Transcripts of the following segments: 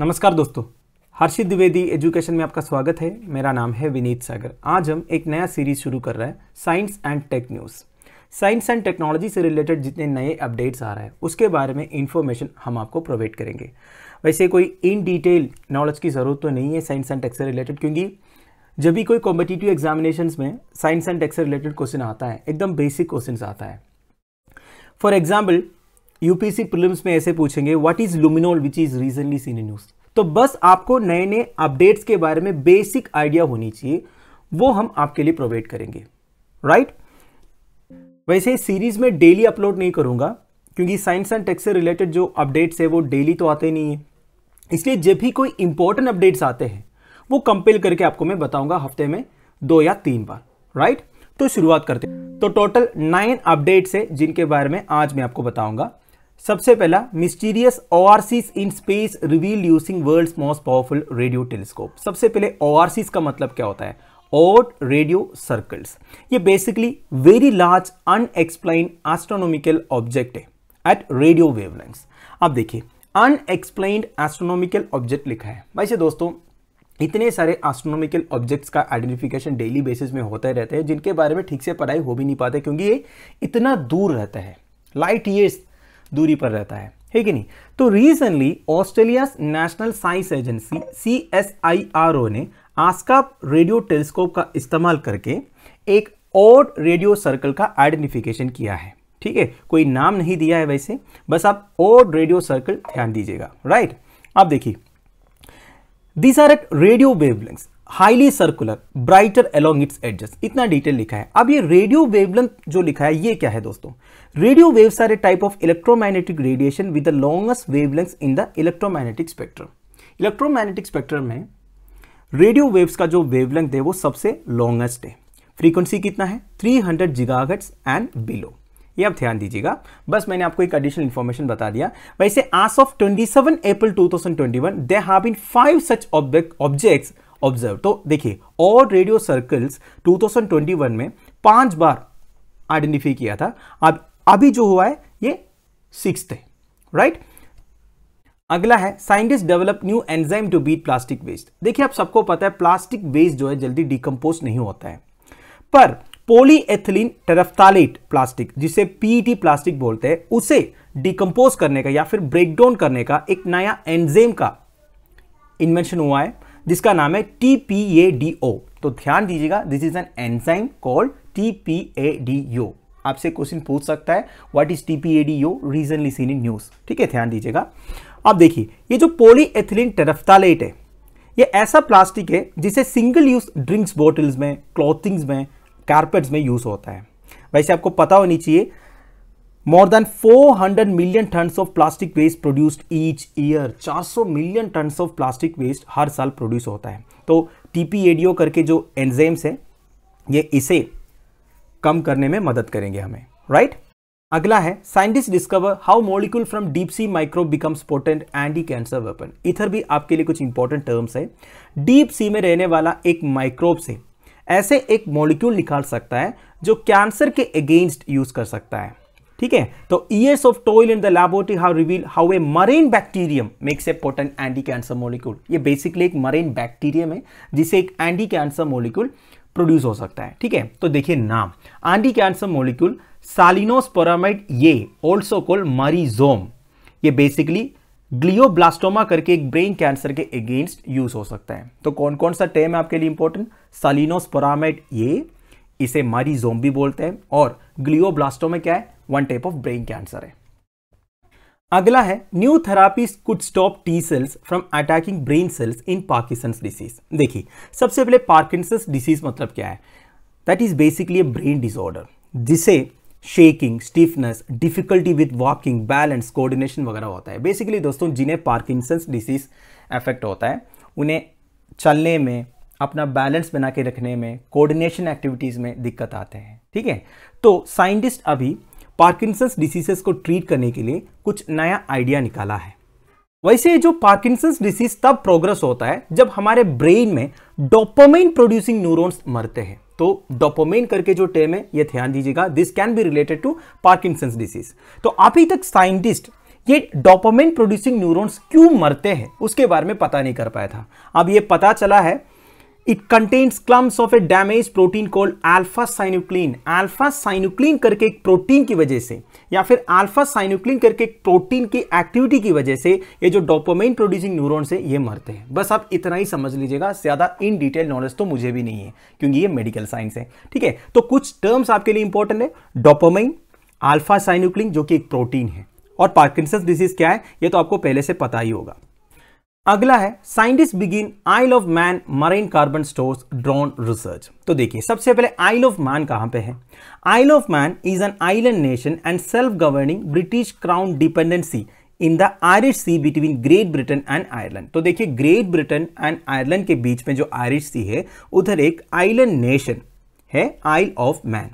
नमस्कार दोस्तों हर्षित द्विवेदी एजुकेशन में आपका स्वागत है मेरा नाम है विनीत सागर आज हम एक नया सीरीज शुरू कर रहे हैं science and tech news science and technology से रिलेटेड जितने नए अपडेट्स आ रहे हैं उसके बारे में इन्फॉर्मेशन हम आपको प्रोवाइड करेंगे वैसे कोई इन डिटेल नॉलेज की ज़रूरत तो नहीं है साइंस एंड टेक से रिलेटेड क्योंकि जब भी कोई कॉम्पिटिटिव एग्जामिनेशन में साइंस एंड टेक से रिलेटेड क्वेश्चन आता है एकदम बेसिक क्वेश्चन आता है फॉर एग्जाम्पल यूपीसी प्रिलिम्स में ऐसे पूछेंगे what is luminol which is recently seen in तो बस आपको नए नए अपडेट्स के बारे में बेसिक आइडिया होनी चाहिए वो हम आपके लिए प्रोवाइड करेंगे राइट वैसे सीरीज में डेली अपलोड नहीं करूंगा क्योंकि साइंस एंड टेक्स से रिलेटेड जो अपडेट्स है वो डेली तो आते नहीं है इसलिए जब भी कोई इंपॉर्टेंट अपडेट्स आते हैं वो कंपेयर करके आपको मैं बताऊंगा हफ्ते में दो या तीन बार राइट तो शुरुआत करते हैं तो टोटल नाइन अपडेट्स है जिनके बारे में आज मैं आपको बताऊंगा सबसे पहला mysterious O in space reveal using world's most powerful radio telescope सबसे पहले ओआरसीस का मतलब क्या होता है और रेडियो सर्कल्स ये basically very large unexplained astronomical object है एट रेडियो वेवलेंस आप देखिए अनएक्सप्लेन एस्ट्रोनॉमिकल ऑब्जेक्ट लिखा है वैसे दोस्तों इतने सारे एस्ट्रोनॉमिकल ऑब्जेक्ट्स का आइडेंटिफिकेशन डेली बेसिस में होते रहते हैं जिनके बारे में ठीक से पढ़ाई हो भी नहीं पाते क्योंकि ये इतना दूर रहता है लाइट ईयर्स दूरी पर रहता है है कि नहीं तो recently Australia national science agency C S I R O ने आस्का रेडियो टेलीस्कोप का इस्तेमाल करके एक और रेडियो सर्कल का आइडेंटिफिकेशन किया है ठीक है कोई नाम नहीं दिया है वैसे बस आप और रेडियो सर्कल ध्यान दीजिएगा राइट आप देखिए these are at radio wavelengths highly circular brighter along its edges इतना डिटेल लिखा है अब ये रेडियो वेवलेंथ जो लिखा है ये क्या है दोस्तों radio waves are a type of electromagnetic radiation with the longest wavelength in the electromagnetic spectrum electromagnetic spectrum में रेडियो वेव्स का जो वेवलेंथ है वो सबसे लॉन्गेस्ट है फ्रीक्वेंसी कितना है 300 हंड्रेड जिगाहट्स एंड बिलो ये आप ध्यान दीजिएगा बस मैंने आपको एक एडिशनल इन्फॉर्मेशन बता दिया वैसे as of 27 April 2021 they have been five such objects observe तो देखिए और रेडियो सर्कल्स 2021 में पांच बार आइडेंटिफाई किया था अब अभी जो हुआ है ये सिक्स है राइट अगला है scientist develop new enzyme to beat plastic waste देखिए आप सबको पता है प्लास्टिक वेस्ट जो है जल्दी डिकम्पोज नहीं होता है पर पोलीएथिलीन टेरफ्तालेट प्लास्टिक जिसे पीटी प्लास्टिक e बोलते हैं उसे डिकम्पोज करने का या फिर ब्रेकडाउन करने का एक नया एंजाइम का इन्वेंशन हुआ है जिसका नाम है T P A D O तो ध्यान दीजिएगा this is an enzyme called T P A D O आपसे क्वेश्चन पूछ सकता है what is T P A D O recently seen in news ठीक है ध्यान दीजिएगा अब देखिए ये जो पोली एथिलीन टेरफ्तालेट है ये ऐसा प्लास्टिक है जिसे सिंगल यूज ड्रिंक्स बॉटल्स में क्लॉथिंग्स में कारपेट्स में यूज़ होता है वैसे आपको पता होनी चाहिए more than 400 million tons of plastic waste produced each year 400 million ton of plastic waste हर साल प्रोड्यूस होता है तो टीपीएडीओ करके जो एंजाइम्स हैं ये इसे कम करने में मदद करेंगे हमें राइट right? अगला है scientist discover how molecule from deep sea microbe becomes potent anti cancer weapon इधर भी आपके लिए कुछ इंपॉर्टेंट टर्म्स है डीप सी में रहने वाला एक माइक्रोब से ऐसे एक मोलिक्यूल निकाल सकता है जो कैंसर के अगेंस्ट यूज कर सकता है ठीक है तो years of toil in the laboratory how reveal how a marine bacterium makes a potent anti cancer molecule ये बेसिकली एक मरीन बैक्टीरियम है जिसे एक एंटी कैंसर मोलिक्यूल प्रोड्यूस हो सकता है ठीक है तो देखिए नाम एंटी कैंसर मोलिक्यूल सालिनोस्पोरामाइड ये ऑल्सो कॉल्ड मरीजोम ये बेसिकली ग्लियोब्लास्टोमा करके एक ब्रेन कैंसर के अगेंस्ट यूज हो सकता है तो कौन कौन सा टर्म है आपके लिए इंपॉर्टेंट सालिनोस्पोरामाइड ये इसे मरीजोम भी बोलते हैं और ग्लियोब्लास्टोमा क्या है one type of brain cancer है अगला है new therapies could stop T cells from attacking brain cells in Parkinson disease देखिए सबसे पहले पार्किसंस डिसीज मतलब क्या है that is basically brain disorder जिसे shaking stiffness difficulty with walking balance coordination वगैरह होता है बेसिकली दोस्तों जिन्हें पार्किसन डिसीज अफेक्ट होता है उन्हें चलने में अपना बैलेंस बना के रखने में कोऑर्डिनेशन एक्टिविटीज़ में दिक्कत आते हैं ठीक है तो साइंटिस्ट अभी पार्किंसन्स डिसीजेस को ट्रीट करने के लिए कुछ नया आइडिया निकाला है वैसे जो पार्किंसन्स डिसीज तब प्रोग्रेस होता है जब हमारे ब्रेन में डोपोमेन प्रोड्यूसिंग न्यूरोन्स मरते हैं तो डोपोमेन करके जो टेम है ये ध्यान दीजिएगा this can be related to Parkinson's disease तो अभी तक साइंटिस्ट ये डोपोमेन प्रोड्यूसिंग न्यूरोन्स क्यों मरते हैं उसके बारे में पता नहीं कर पाया था अब ये पता चला है it contains clumps of a damage protein called alpha synuclein alpha synuclein करके एक प्रोटीन की वजह से या फिर अल्फा साइनुक्लिन करके एक प्रोटीन की एक्टिविटी की वजह से ये जो डोपोमेन प्रोड्यूसिंग न्यूरॉन्स है ये मरते हैं बस आप इतना ही समझ लीजिएगा ज़्यादा इन डिटेल नॉलेज तो मुझे भी नहीं है क्योंकि ये मेडिकल साइंस है ठीक है तो कुछ टर्म्स आपके लिए इंपॉर्टेंट है डोपोमेन अल्फा साइनुक्लिन जो कि एक प्रोटीन है और पार्किंसंस डिजीज क्या है ये तो आपको पहले से पता ही होगा अगला है scientist begin Isle of Man marine carbon stores drone research तो देखिए सबसे पहले आइल ऑफ मैन कहाँ पे है Isle of Man is an island nation and self governing British crown dependency in the Irish sea between Great Britain and Ireland तो देखिए great Britain and Ireland के बीच में जो आयरिश सी है उधर एक आइलैंड नेशन है आइल ऑफ मैन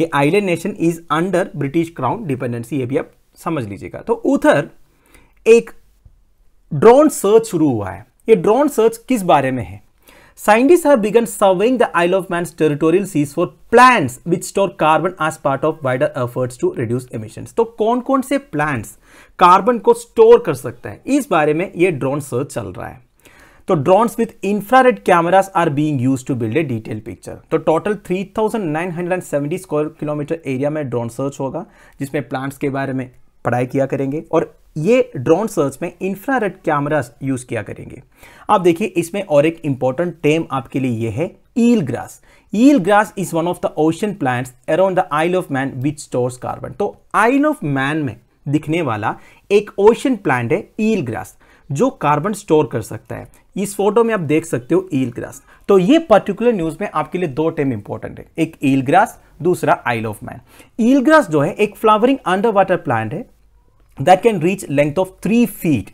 ये island nation is under British crown dependency ये भी आप समझ लीजिएगा तो उधर एक ड्रोन सर्च शुरू हुआ है ये ड्रोन सर्च किस बारे में है scientist have begun surveying the Isle of Man territorial seas for plants which store carbon as part of wider efforts to reduce emissions. तो कौन कौन से प्लांट्स कार्बन को स्टोर कर सकते हैं इस बारे में ये ड्रोन सर्च चल रहा है तो drones with infrared cameras are being use to build a detail picture तो टोटल 3970 स्क्वायर किलोमीटर एरिया में ड्रोन सर्च होगा जिसमें प्लांट्स के बारे में पढ़ाई किया करेंगे और ये ड्रोन सर्च में इंफ्रारेड कैमरा यूज़ किया करेंगे आप देखिए इसमें और एक इंपॉर्टेंट टेम आपके लिए ये है eel grass eel grass is one of the ocean plants around the Isle of Man which stores carbon तो आइल ऑफ मैन में दिखने वाला एक ओशन प्लांट है ईल ग्रास जो कार्बन स्टोर कर सकता है इस फोटो में आप देख सकते हो ईल ग्रास तो ये पर्टिकुलर न्यूज में आपके लिए दो टेम इंपॉर्टेंट है एक ईल ग्रास दूसरा Isle of Man eel grass जो है एक फ्लावरिंग अंडर वाटर प्लांट है that can reach length of three feet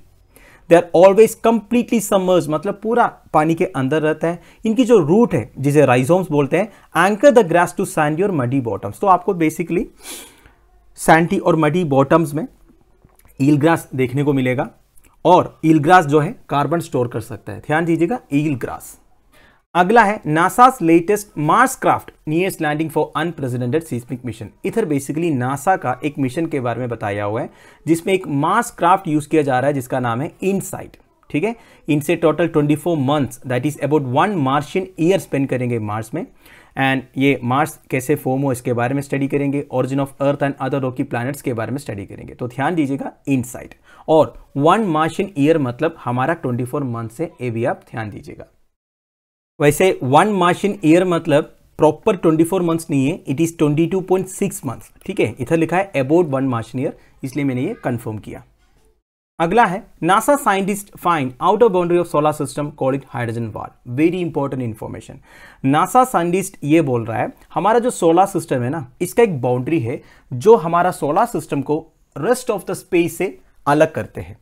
they are always completely submerged मतलब पूरा पानी के अंदर रहता है इनकी जो रूट है जिसे राइजोम्स बोलते हैं anchor the grass to sandy और मडी बॉटम्स तो आपको बेसिकली सैंडी और मडी बॉटम्स में ईल ग्रास देखने को मिलेगा और ईल ग्रास जो है कार्बन स्टोर कर सकता है ध्यान दीजिएगा ईल ग्रास अगला है NASA's latest Mars craft nears landing for unprecedented seismic mission इधर बेसिकली नासा का एक मिशन के बारे में बताया हुआ है जिसमें एक मार्स क्राफ्ट यूज किया जा रहा है जिसका नाम है इनसाइट ठीक है इनसे total 24 months that is about one Martian year spend करेंगे मार्स में एंड ये मार्स कैसे फॉर्म हो इसके बारे में स्टडी करेंगे origin of Earth and other rocky planets के बारे में स्टडी करेंगे तो ध्यान दीजिएगा इनसाइट और वन मार्शियन ईयर मतलब हमारा 24 मंथ से ये भी आप ध्यान दीजिएगा वैसे वन मार्च इन ईयर मतलब प्रॉपर 24 मंथ्स नहीं है इट इज़ 22.6 मंथ्स ठीक है इधर लिखा है about one Martian year इसलिए मैंने ये कंफर्म किया अगला है NASA scientist find outer boundary of solar system call it hydrogen wall very important information NASA scientist ये बोल रहा है हमारा जो सोलर सिस्टम है ना इसका एक बाउंड्री है जो हमारा सोलर सिस्टम को रेस्ट ऑफ द स्पेस से अलग करते हैं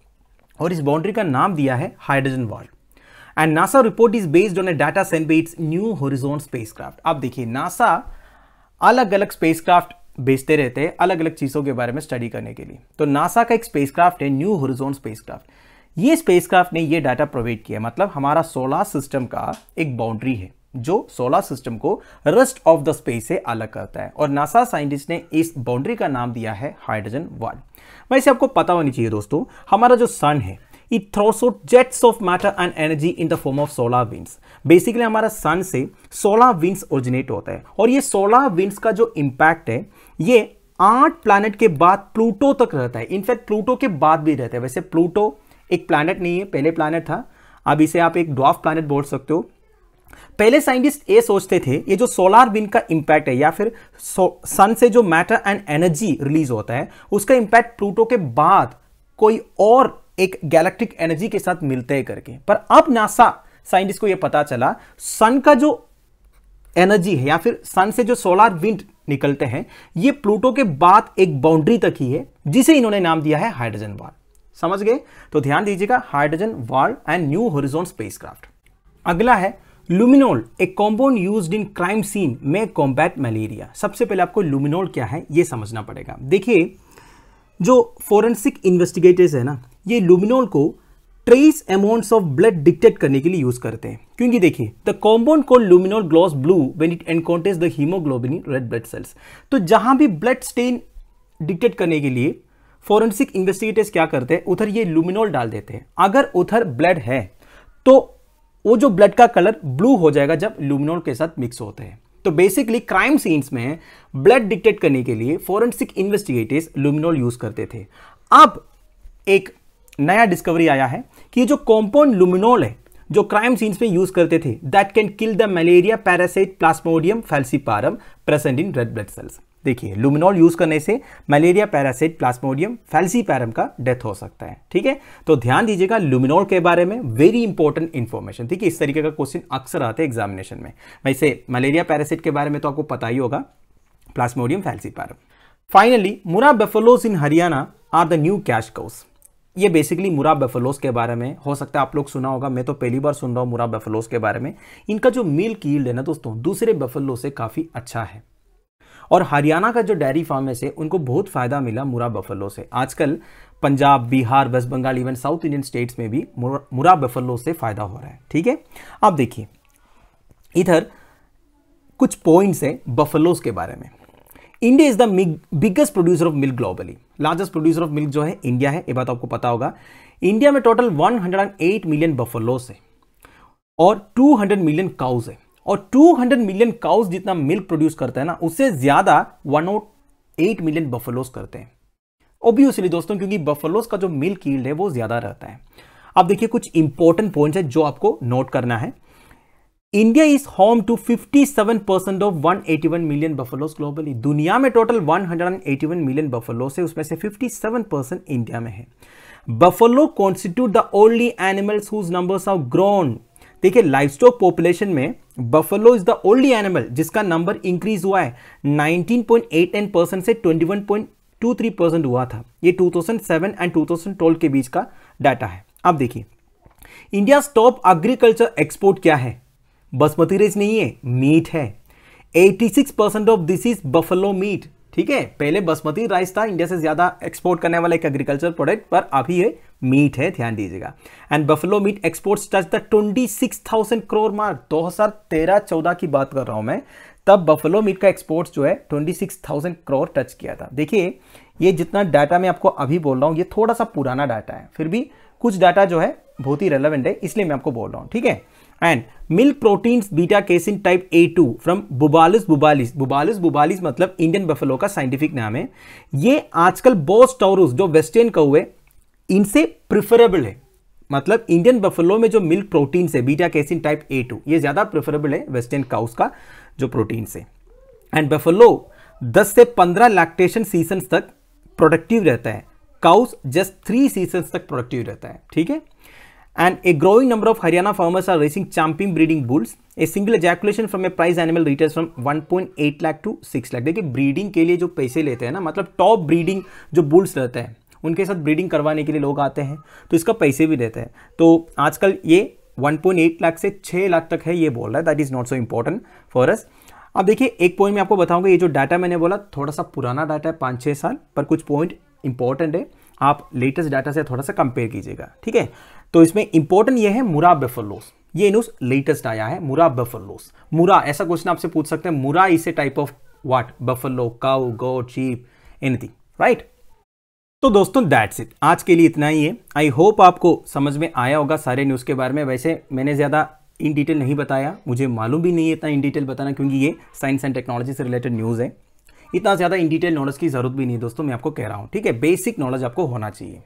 और इस बाउंड्री का नाम दिया है hydrogen wall and NASA report is based on a data send by its New Horizon spacecraft आप देखिए नासा अलग अलग स्पेसक्राफ्ट बेचते रहते हैं अलग अलग चीज़ों के बारे में स्टडी करने के लिए तो नासा का एक स्पेसक्राफ्ट है न्यू होरिजोन स्पेसक्राफ्ट ये स्पेसक्राफ्ट ने ये डाटा प्रोवाइड किया मतलब हमारा सोलर सिस्टम का एक बाउंड्री है जो सोलर सिस्टम को रेस्ट ऑफ द स्पेस से अलग करता है और नासा साइंटिस्ट ने इस बाउंड्री का नाम दिया है हाइड्रोजन वन वैसे आपको पता होनी चाहिए दोस्तों हमारा जो सन है it throws out jets of matter and energy in the form of solar winds basically हमारा सन से सोलर विंड्स ओरिजिनेट होता है और ये सोलर विंड्स का जो इम्पैक्ट है ये आठ प्लैनेट के बाद प्लूटो तक रहता है इनफैक्ट प्लूटो के बाद भी रहता है वैसे प्लूटो एक प्लैनेट नहीं है पहले प्लानट था अब इसे आप एक ड्वाफ प्लैनेट बोल सकते हो पहले साइंटिस्ट ये सोचते थे ये जो सोलार विंड का इंपैक्ट है या फिर सन से जो मैटर एंड एनर्जी रिलीज होता है उसका इंपैक्ट प्लूटो के बाद कोई और एक गैलेक्टिक एनर्जी के साथ मिलते हैं करके पर अब नासा साइंटिस्ट को यह पता चला सन का जो एनर्जी है या फिर सन से जो सोलार विंड निकलते हैं ये प्लूटो के बाद एक बाउंड्री तक ही है जिसे इन्होंने नाम दिया है हाइड्रोजन वाल समझ गए तो ध्यान दीजिएगा हाइड्रोजन वाल एंड न्यू होरिजोन स्पेसक्राफ्ट अगला है लुमिनोल एक compound use in crime scene में कॉम्बैट मलेरिया सबसे पहले आपको लुमिनोल क्या है यह समझना पड़ेगा देखिए जो फॉरेंसिक इन्वेस्टिगेटर्स है ना ये लुमिनोल को trace amounts of blood detect करने के लिए यूज करते हैं क्योंकि देखिए द कॉम्पाउंड को luminol glows blue when it encounters the haemoglobin red blood cells तो जहां भी ब्लड स्टेन डिटेक्ट करने के लिए फॉरेंसिक इन्वेस्टिगेटर्स क्या करते हैं उधर ये लुमिनोल डाल देते हैं अगर उधर ब्लड है तो वो जो ब्लड का कलर ब्लू हो जाएगा जब लुमिनोल के साथ मिक्स होते हैं तो बेसिकली क्राइम सीन्स में ब्लड डिटेक्ट करने के लिए फॉरेंसिक इन्वेस्टिगेटर्स लुमिनोल यूज करते थे अब एक नया डिस्कवरी आया है कि जो कॉम्पाउंड लुमिनोल है जो क्राइम सीन्स में यूज करते थे that can kill the malaria parasite Plasmodium falciparum present in red blood cells देखिए लुमिनॉल यूज़ करने से मलेरिया पैरासाइट प्लास्मोडियम फैल्सीपैरम का डेथ हो सकता है ठीक है तो ध्यान दीजिएगा लुमिनॉल के बारे में वेरी इंपॉर्टेंट इन्फॉर्मेशन ठीक है इस तरीके का क्वेश्चन अक्सर आते हैं एग्जामिनेशन में वैसे मलेरिया पैरासाइट के बारे में तो आपको पता ही होगा plasmodium falciparum finally Murrah buffaloes in Haryana are the new cash cows ये बेसिकली मुरा बेफलोस के बारे में हो सकता है आप लोग सुना होगा मैं तो पहली बार सुन रहा हूँ मुरा बेफलोस के बारे में इनका जो मिल्क कील्ड है ना दोस्तों दूसरे बेफलो से काफ़ी अच्छा है और हरियाणा का जो डेयरी फार्मर्स है उनको बहुत फ़ायदा मिला मुरा बफलो से आजकल Punjab Bihar West Bengal even south Indian states में भी मुरा बफलो से फ़ायदा हो रहा है ठीक है आप देखिए इधर कुछ पॉइंट्स हैं बफलोज के बारे में India is the biggest producer of milk globally largest producer of milk जो है इंडिया है ये बात आपको पता होगा इंडिया में टोटल 108 मिलियन बफलोस है और 200 मिलियन काउज है और 200 मिलियन काउस जितना मिल्क प्रोड्यूस करते हैं ना उससे ज़्यादा 108 मिलियन बफलोस करते हैं ओब्वियसली दोस्तों क्योंकि बफलोस का जो मिल्क ईल्ड है वो ज़्यादा रहता है अब देखिए कुछ इंपॉर्टेंट पॉइंट्स है जो आपको नोट करना है India is home to 57 seven percent of one million buffaloes globally दुनिया में टोटल 181 मिलियन बफलोस है उसमें से 57 परसेंट इंडिया में है buffalo constitute the only animals whose numbers are grown देखिए स्टॉक पॉपुलेशन में बफलो इज द ओल्डी एनिमल जिसका नंबर इंक्रीज हुआ है 19.89 परसेंट से 21.23 परसेंट हुआ था ये 2007 एंड 2012 के बीच का डाटा है अब देखिए इंडिया टॉप एग्रीकल्चर एक्सपोर्ट क्या है बसमती रेस नहीं है मीट है 86 percent of this is buffalo meat ठीक है पहले बसमती राइस था इंडिया से ज्यादा एक्सपोर्ट करने वाला एक एग्रीकल्चर प्रोडक्ट पर अभी है मीट है ध्यान दीजिएगा and buffalo meat exports touch the 26,000 crore mark 2013-14 की बात कर रहा हूं मैं तब बफलो मीट का एक्सपोर्ट्स जो है 26,000 करोड़ टच किया था देखिए ये जितना डाटा मैं आपको अभी बोल रहा हूँ ये थोड़ा सा पुराना डाटा है फिर भी कुछ डाटा जो है बहुत ही रेलिवेंट है इसलिए मैं आपको बोल रहा हूँ ठीक है and milk proteins beta casein type A two from bubalis bubalis bubalis bubalis मतलब इंडियन बफलो का साइंटिफिक नाम है ये आजकल बोस टॉरस जो वेस्टर्न कौए इनसे प्रिफरेबल है मतलब इंडियन बफलो में जो मिल्क प्रोटीन से beta casein type A two ये ज़्यादा प्रेफरेबल है वेस्टर्न काउस का जो प्रोटीन से एंड बफलो 10 से 15 लैक्टेशन सीजन तक प्रोडक्टिव रहता है काउस जस्ट थ्री सीजन तक प्रोडक्टिव रहता है ठीक है and a growing number of Haryana farmers are raising champion breeding bulls a single ejaculation from a prize animal retails from 1.8 lakh to 6 lakh देखिए ब्रीडिंग के लिए जो पैसे लेते हैं ना मतलब टॉप ब्रीडिंग जो बुल्स रहते हैं उनके साथ ब्रीडिंग करवाने के लिए लोग आते हैं तो इसका पैसे भी देते हैं तो आजकल ये 1.8 लाख से 6 लाख तक है ये बोल रहा है that is not so important for us अब देखिए एक पॉइंट मैं आपको बताऊंगा ये जो डाटा मैंने बोला थोड़ा सा पुराना डाटा है पाँच छः साल पर कुछ पॉइंट इंपॉर्टेंट है आप लेटेस्ट डाटा से थोड़ा सा कंपेयर कीजिएगा ठीक है तो इसमें इंपॉर्टेंट ये है मुरा बेफलोस ये न्यूज लेटेस्ट आया है मुरा बफलोस मुरा ऐसा क्वेश्चन आपसे पूछ सकते हैं मुरा इसे type of what buffalo cow go cheap anything right तो दोस्तों दैट्स इट आज के लिए इतना ही है आई होप आपको समझ में आया होगा सारे न्यूज़ के बारे में वैसे मैंने ज़्यादा इन डिटेल नहीं बताया मुझे मालूम भी नहीं है इतना इन डिटेल बताना क्योंकि ये साइंस एंड टेक्नोलॉजी से रिलेटेड न्यूज़ है इतना ज़्यादा इन डिटेल नॉलेज की ज़रूरत भी नहीं दोस्तों मैं आपको कह रहा हूँ ठीक है बेसिक नॉलेज आपको होना चाहिए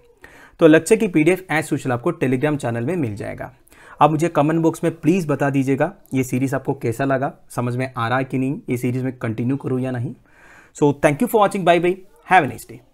तो लक्ष्य की एफ एज सूचल आपको टेलीग्राम चैनल में मिल जाएगा आप मुझे कमेंट बॉक्स में प्लीज़ बता दीजिएगा ये सीरीज़ आपको कैसा लगा समझ में आ रहा है कि नहीं ये सीरीज़ में कंटिन्यू करूँ या नहीं so thank you for watching bye bye have a nice day